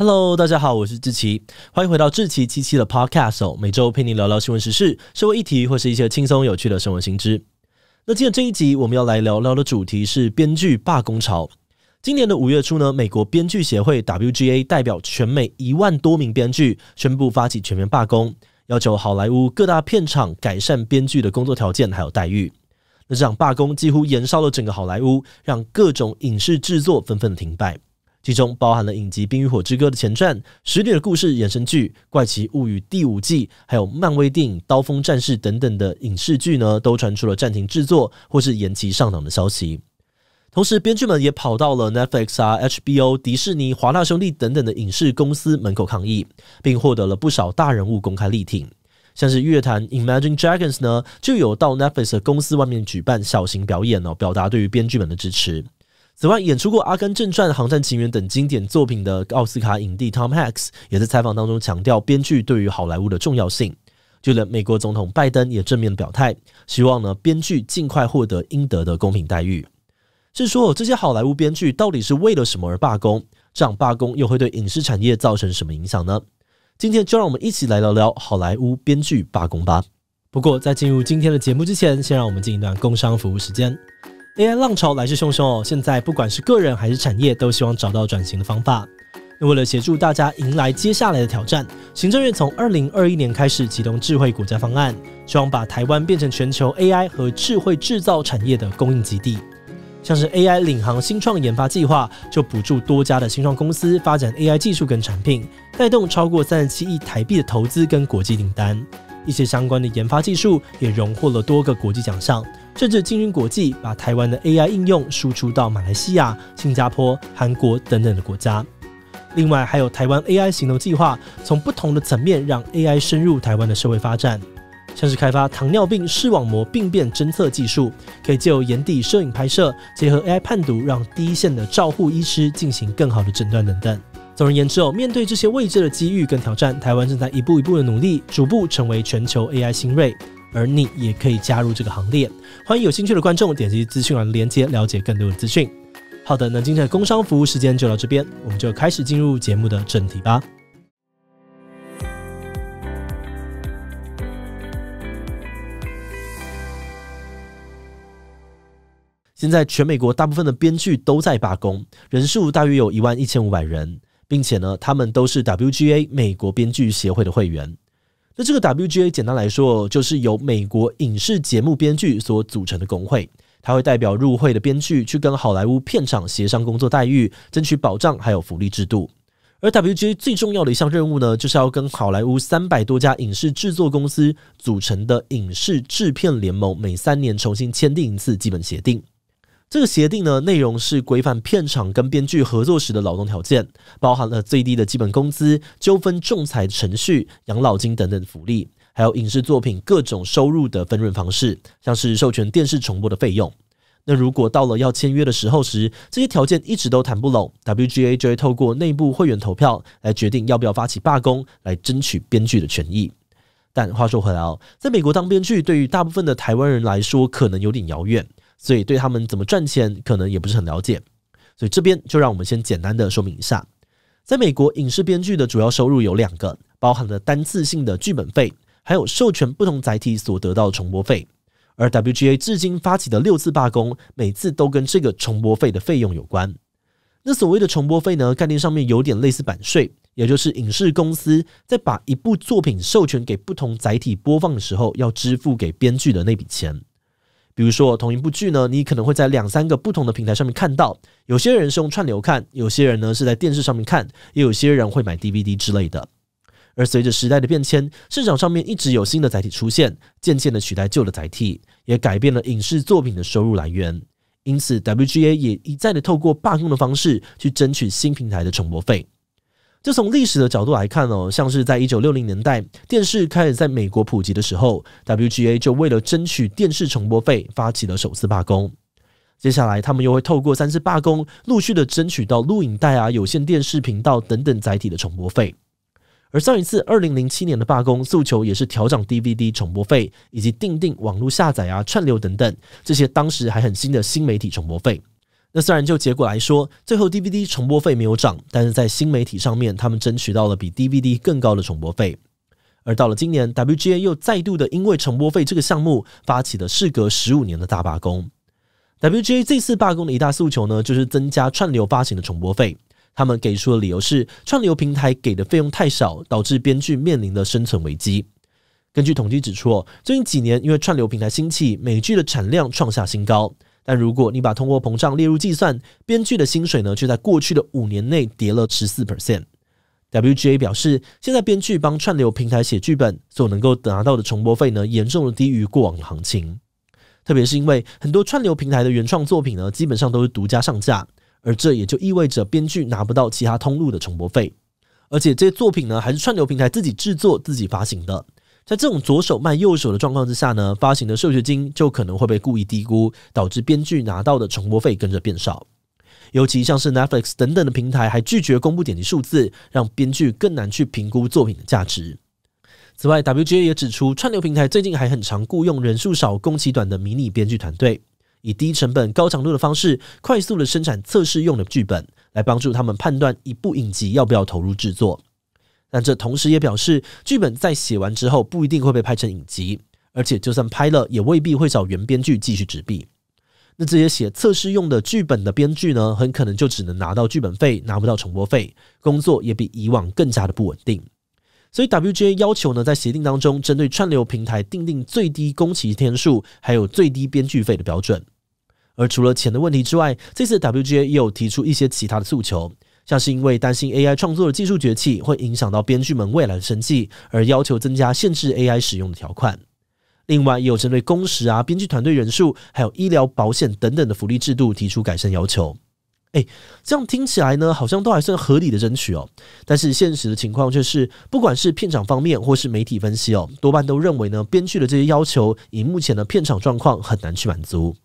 Hello，大家好，我是志奇，欢迎回到志奇七七的 Podcast，每周陪你聊聊新闻时事、社会议题或是一些轻松有趣的生活新知。那今天这一集我们要来聊聊的主题是编剧罢工潮。今年的五月初呢，美国编剧协会 WGA 代表全美一万多名编剧宣布发起全面罢工，要求好莱坞各大片场改善编剧的工作条件还有待遇。那这场罢工几乎延烧了整个好莱坞，让各种影视制作纷纷停摆。其中包含了影集《冰与火之歌》的前传《十蒂的故事》衍生剧《怪奇物语》第五季，还有漫威电影《刀锋战士》等等的影视剧呢，都传出了暂停制作或是延期上档的消息。同时，编剧们也跑到了 Netflix、HBO、迪士尼、华纳兄弟等等的影视公司门口抗议，并获得了不少大人物公开力挺。像是乐坛 Imagine Dragons 呢，就有到 Netflix 公司外面举办小型表演哦，表达对于编剧们的支持。此外，演出过《阿甘正传》《航战情缘》等经典作品的奥斯卡影帝 Tom Hanks 也在采访当中强调，编剧对于好莱坞的重要性。就连美国总统拜登也正面表态，希望呢编剧尽快获得应得的公平待遇。是说，这些好莱坞编剧到底是为了什么而罢工？这样罢工又会对影视产业造成什么影响呢？今天就让我们一起来聊聊好莱坞编剧罢工吧。不过，在进入今天的节目之前，先让我们进一段工商服务时间。AI 浪潮来势汹汹哦，现在不管是个人还是产业，都希望找到转型的方法。那为了协助大家迎来接下来的挑战，行政院从2021年开始启动智慧国家方案，希望把台湾变成全球 AI 和智慧制造产业的供应基地。像是 AI 领航新创研发计划，就补助多家的新创公司发展 AI 技术跟产品，带动超过37亿台币的投资跟国际订单。一些相关的研发技术也荣获了多个国际奖项。甚至金运国际把台湾的 AI 应用输出到马来西亚、新加坡、韩国等等的国家。另外，还有台湾 AI 行动计划，从不同的层面让 AI 深入台湾的社会发展，像是开发糖尿病视网膜病变侦测技术，可以借由眼底摄影拍摄，结合 AI 判读，让第一线的照护医师进行更好的诊断等等。总而言之哦，面对这些未知的机遇跟挑战，台湾正在一步一步的努力，逐步成为全球 AI 新锐。而你也可以加入这个行列，欢迎有兴趣的观众点击资讯栏连接，了解更多的资讯。好的，那今天的工商服务时间就到这边，我们就开始进入节目的正题吧。现在全美国大部分的编剧都在罢工，人数大约有一万一千五百人，并且呢，他们都是 WGA 美国编剧协会的会员。那这个 WGA 简单来说，就是由美国影视节目编剧所组成的工会，它会代表入会的编剧去跟好莱坞片场协商工作待遇、争取保障还有福利制度。而 WGA 最重要的一项任务呢，就是要跟好莱坞三百多家影视制作公司组成的影视制片联盟，每三年重新签订一次基本协定。这个协定呢，内容是规范片场跟编剧合作时的劳动条件，包含了最低的基本工资、纠纷仲裁程序、养老金等等福利，还有影视作品各种收入的分润方式，像是授权电视重播的费用。那如果到了要签约的时候时，这些条件一直都谈不拢，WGA 就会透过内部会员投票来决定要不要发起罢工，来争取编剧的权益。但话说回来哦，在美国当编剧对于大部分的台湾人来说，可能有点遥远。所以对他们怎么赚钱可能也不是很了解，所以这边就让我们先简单的说明一下，在美国影视编剧的主要收入有两个，包含了单次性的剧本费，还有授权不同载体所得到的重播费。而 WGA 至今发起的六次罢工，每次都跟这个重播费的费用有关。那所谓的重播费呢？概念上面有点类似版税，也就是影视公司在把一部作品授权给不同载体播放的时候，要支付给编剧的那笔钱。比如说，同一部剧呢，你可能会在两三个不同的平台上面看到。有些人是用串流看，有些人呢是在电视上面看，也有些人会买 DVD 之类的。而随着时代的变迁，市场上面一直有新的载体出现，渐渐的取代旧的载体，也改变了影视作品的收入来源。因此，WGA 也一再的透过罢工的方式去争取新平台的重播费。就从历史的角度来看哦，像是在一九六零年代电视开始在美国普及的时候，WGA 就为了争取电视重播费发起了首次罢工。接下来，他们又会透过三次罢工，陆续的争取到录影带啊、有线电视频道等等载体的重播费。而上一次二零零七年的罢工诉求也是调整 DVD 重播费以及定定网络下载啊、串流等等这些当时还很新的新媒体重播费。那虽然就结果来说，最后 DVD 重播费没有涨，但是在新媒体上面，他们争取到了比 DVD 更高的重播费。而到了今年，WGA 又再度的因为重播费这个项目发起了事隔十五年的大罢工。WGA 这次罢工的一大诉求呢，就是增加串流发行的重播费。他们给出的理由是，串流平台给的费用太少，导致编剧面临的生存危机。根据统计指出，最近几年因为串流平台兴起，美剧的产量创下新高。但如果你把通货膨胀列入计算，编剧的薪水呢，却在过去的五年内跌了十四 percent。WGA 表示，现在编剧帮串流平台写剧本所能够拿到的重播费呢，严重的低于过往的行情。特别是因为很多串流平台的原创作品呢，基本上都是独家上架，而这也就意味着编剧拿不到其他通路的重播费，而且这些作品呢，还是串流平台自己制作、自己发行的。在这种左手卖右手的状况之下呢，发行的授权金就可能会被故意低估，导致编剧拿到的重播费跟着变少。尤其像是 Netflix 等等的平台，还拒绝公布点击数字，让编剧更难去评估作品的价值。此外，WGA 也指出，串流平台最近还很常雇佣人数少、工期短的迷你编剧团队，以低成本、高强度的方式，快速的生产测试用的剧本，来帮助他们判断一部影集要不要投入制作。但这同时也表示，剧本在写完之后不一定会被拍成影集，而且就算拍了，也未必会找原编剧继续执笔。那这些写测试用的剧本的编剧呢，很可能就只能拿到剧本费，拿不到重播费，工作也比以往更加的不稳定。所以 WGA 要求呢，在协定当中针对串流平台定定最低工期天数，还有最低编剧费的标准。而除了钱的问题之外，这次 WGA 也有提出一些其他的诉求。像是因为担心 AI 创作的技术崛起会影响到编剧们未来的生计，而要求增加限制 AI 使用的条款。另外，也有针对工时啊、编剧团队人数，还有医疗保险等等的福利制度提出改善要求。哎，这样听起来呢，好像都还算合理的争取哦。但是，现实的情况就是，不管是片场方面，或是媒体分析哦，多半都认为呢，编剧的这些要求以目前的片场状况很难去满足。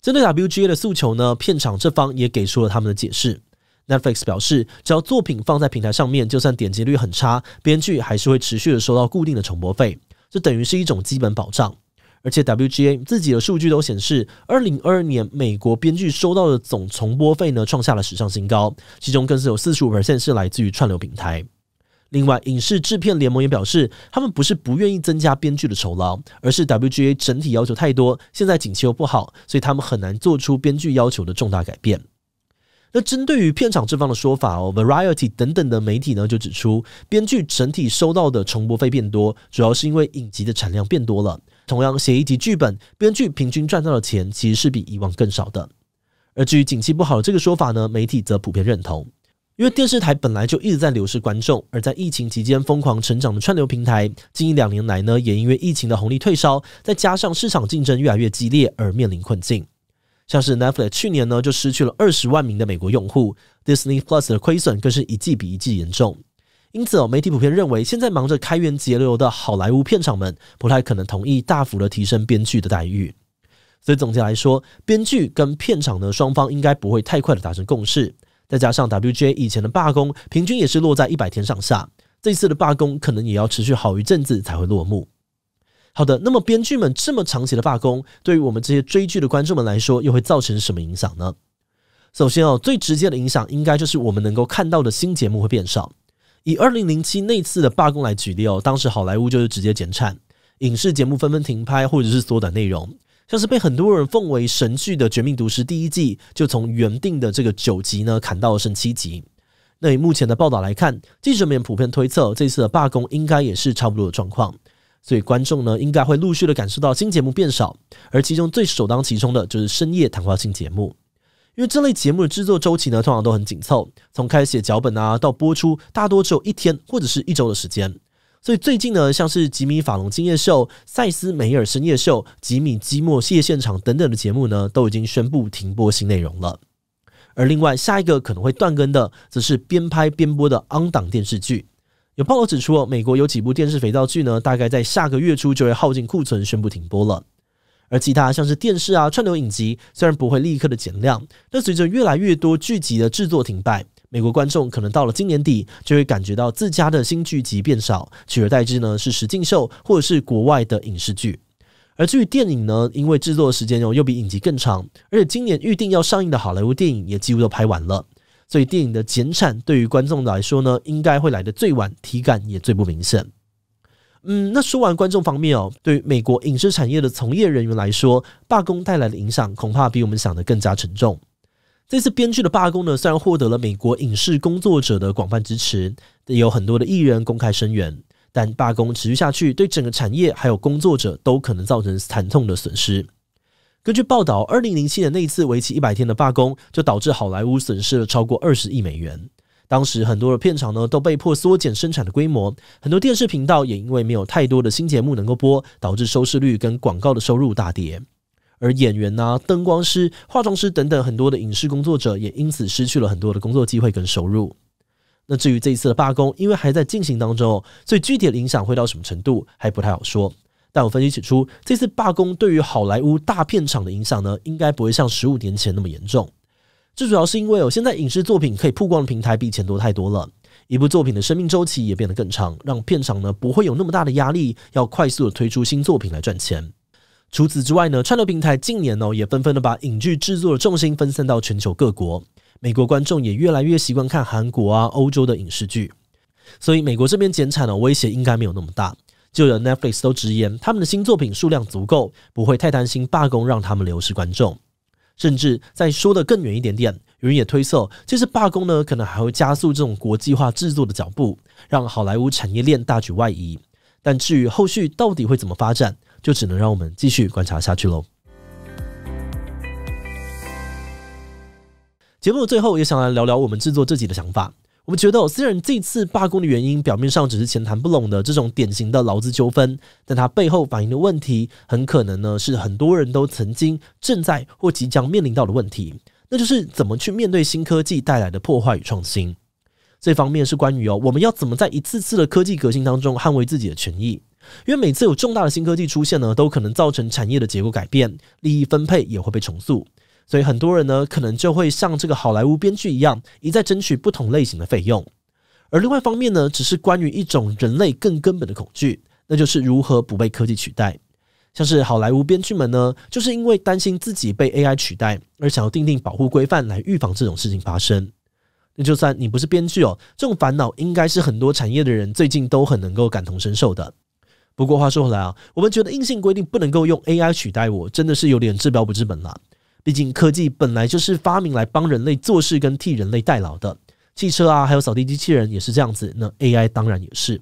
针对 WGA 的诉求呢，片场这方也给出了他们的解释。Netflix 表示，只要作品放在平台上面，就算点击率很差，编剧还是会持续的收到固定的重播费，这等于是一种基本保障。而且 WGA 自己的数据都显示，二零二二年美国编剧收到的总重播费呢，创下了史上新高，其中更是有四十五是来自于串流平台。另外，影视制片联盟也表示，他们不是不愿意增加编剧的酬劳，而是 WGA 整体要求太多，现在景气又不好，所以他们很难做出编剧要求的重大改变。那针对于片场这方的说法哦，Variety 等等的媒体呢就指出，编剧整体收到的重播费变多，主要是因为影集的产量变多了。同样写一集剧本，编剧平均赚到的钱其实是比以往更少的。而至于景气不好这个说法呢，媒体则普遍认同，因为电视台本来就一直在流失观众，而在疫情期间疯狂成长的串流平台，近一两年来呢也因为疫情的红利退烧，再加上市场竞争越来越激烈而面临困境。像是 Netflix 去年呢就失去了二十万名的美国用户，Disney Plus 的亏损更是一季比一季严重。因此哦，媒体普遍认为，现在忙着开源节流的好莱坞片场们不太可能同意大幅的提升编剧的待遇。所以总结来说，编剧跟片场呢双方应该不会太快的达成共识。再加上 WGA 以前的罢工平均也是落在一百天上下，这次的罢工可能也要持续好一阵子才会落幕。好的，那么编剧们这么长期的罢工，对于我们这些追剧的观众们来说，又会造成什么影响呢？首先哦，最直接的影响应该就是我们能够看到的新节目会变少。以二零零七那次的罢工来举例哦，当时好莱坞就是直接减产，影视节目纷纷停拍或者是缩短内容，像是被很多人奉为神剧的《绝命毒师》第一季，就从原定的这个九集呢砍到了剩七集。那以目前的报道来看，记者们普遍推测这次的罢工应该也是差不多的状况。所以观众呢，应该会陆续的感受到新节目变少，而其中最首当其冲的就是深夜谈话性节目，因为这类节目的制作周期呢，通常都很紧凑，从开始写脚本啊到播出，大多只有一天或者是一周的时间。所以最近呢，像是吉米·法隆今夜秀、塞斯·梅尔深夜秀、吉米·基莫深现场等等的节目呢，都已经宣布停播新内容了。而另外，下一个可能会断更的，则是边拍边播的昂档电视剧。有报道指出，美国有几部电视肥皂剧呢，大概在下个月初就会耗尽库存，宣布停播了。而其他像是电视啊、串流影集，虽然不会立刻的减量，但随着越来越多剧集的制作停摆，美国观众可能到了今年底就会感觉到自家的新剧集变少，取而代之呢是实境秀或者是国外的影视剧。而至于电影呢，因为制作时间又又比影集更长，而且今年预定要上映的好莱坞电影也几乎都拍完了。所以，电影的减产对于观众来说呢，应该会来的最晚，体感也最不明显。嗯，那说完观众方面哦，对于美国影视产业的从业人员来说，罢工带来的影响恐怕比我们想的更加沉重。这次编剧的罢工呢，虽然获得了美国影视工作者的广泛支持，也有很多的艺人公开声援，但罢工持续下去，对整个产业还有工作者都可能造成惨痛的损失。根据报道，二零零七年那一次为期一百天的罢工，就导致好莱坞损失了超过二十亿美元。当时很多的片场呢都被迫缩减生产的规模，很多电视频道也因为没有太多的新节目能够播，导致收视率跟广告的收入大跌。而演员呐、灯光师、化妆师等等很多的影视工作者也因此失去了很多的工作机会跟收入。那至于这一次的罢工，因为还在进行当中，所以具体的影响会到什么程度还不太好说。但我分析指出，这次罢工对于好莱坞大片场的影响呢，应该不会像十五年前那么严重。最主要是因为哦，现在影视作品可以曝光的平台比以前多太多了，一部作品的生命周期也变得更长，让片场呢不会有那么大的压力，要快速的推出新作品来赚钱。除此之外呢，串流平台近年呢也纷纷的把影剧制作的重心分散到全球各国，美国观众也越来越习惯看韩国啊、欧洲的影视剧，所以美国这边减产的威胁应该没有那么大。就有 Netflix 都直言，他们的新作品数量足够，不会太担心罢工让他们流失观众。甚至在说的更远一点点，有人也推测，这次罢工呢，可能还会加速这种国际化制作的脚步，让好莱坞产业链大举外移。但至于后续到底会怎么发展，就只能让我们继续观察下去喽。节目的最后，也想来聊聊我们制作这集的想法。我们觉得，虽然这次罢工的原因表面上只是钱谈不拢的这种典型的劳资纠纷，但它背后反映的问题，很可能呢是很多人都曾经、正在或即将面临到的问题，那就是怎么去面对新科技带来的破坏与创新。这方面是关于哦，我们要怎么在一次次的科技革新当中捍卫自己的权益，因为每次有重大的新科技出现呢，都可能造成产业的结构改变，利益分配也会被重塑。所以很多人呢，可能就会像这个好莱坞编剧一样，一再争取不同类型的费用。而另外一方面呢，只是关于一种人类更根本的恐惧，那就是如何不被科技取代。像是好莱坞编剧们呢，就是因为担心自己被 AI 取代，而想要定定保护规范来预防这种事情发生。那就算你不是编剧哦，这种烦恼应该是很多产业的人最近都很能够感同身受的。不过话说回来啊，我们觉得硬性规定不能够用 AI 取代我，真的是有点治标不治本了。毕竟科技本来就是发明来帮人类做事跟替人类代劳的，汽车啊，还有扫地机器人也是这样子。那 AI 当然也是，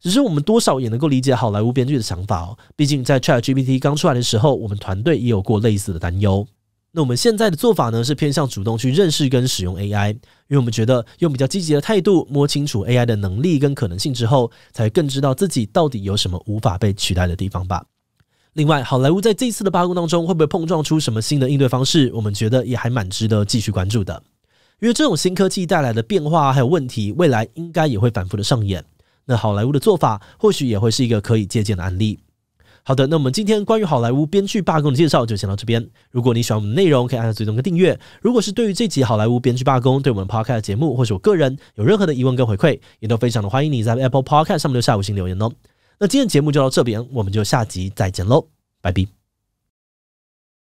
只是我们多少也能够理解好莱坞编剧的想法哦。毕竟在 ChatGPT 刚出来的时候，我们团队也有过类似的担忧。那我们现在的做法呢，是偏向主动去认识跟使用 AI，因为我们觉得用比较积极的态度摸清楚 AI 的能力跟可能性之后，才更知道自己到底有什么无法被取代的地方吧。另外，好莱坞在这次的罢工当中，会不会碰撞出什么新的应对方式？我们觉得也还蛮值得继续关注的，因为这种新科技带来的变化还有问题，未来应该也会反复的上演。那好莱坞的做法，或许也会是一个可以借鉴的案例。好的，那我们今天关于好莱坞编剧罢工的介绍就先到这边。如果你喜欢我们的内容，可以按下最终跟订阅。如果是对于这集好莱坞编剧罢工，对我们 Podcast 节目，或是我个人有任何的疑问跟回馈，也都非常的欢迎你在 Apple Podcast 上面留下五星留言哦。那今天节目就到这边，我们就下集再见喽，拜拜。